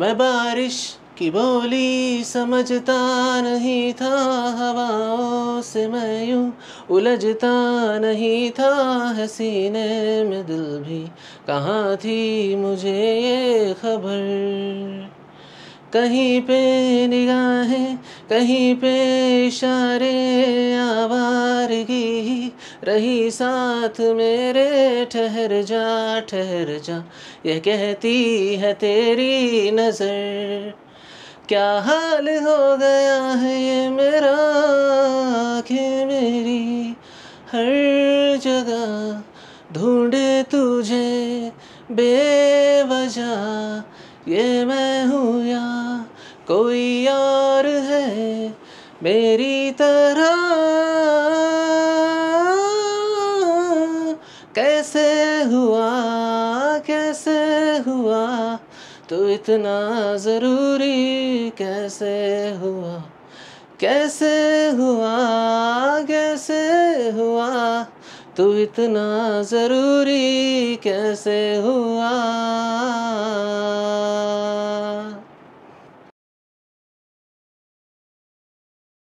मैं बारिश की बोली समझता नहीं था हवाओं से मैं यूँ उलझता नहीं था हसीने में दिल भी कहाँ थी मुझे ये खबर कहीं पे निगाहें कहीं पे इशारे आवारगी रही साथ मेरे ठहर जा ठहर जा यह कहती है तेरी नज़र क्या हाल हो गया है ये मेरा आखे मेरी हर जगह ढूंढे तुझे बेवजह ये मैं हूँ या कोई और है मेरी तरह कैसे हुआ कैसे हुआ तो इतना ज़रूरी कैसे हुआ कैसे हुआ कैसे हुआ तो इतना ज़रूरी कैसे हुआ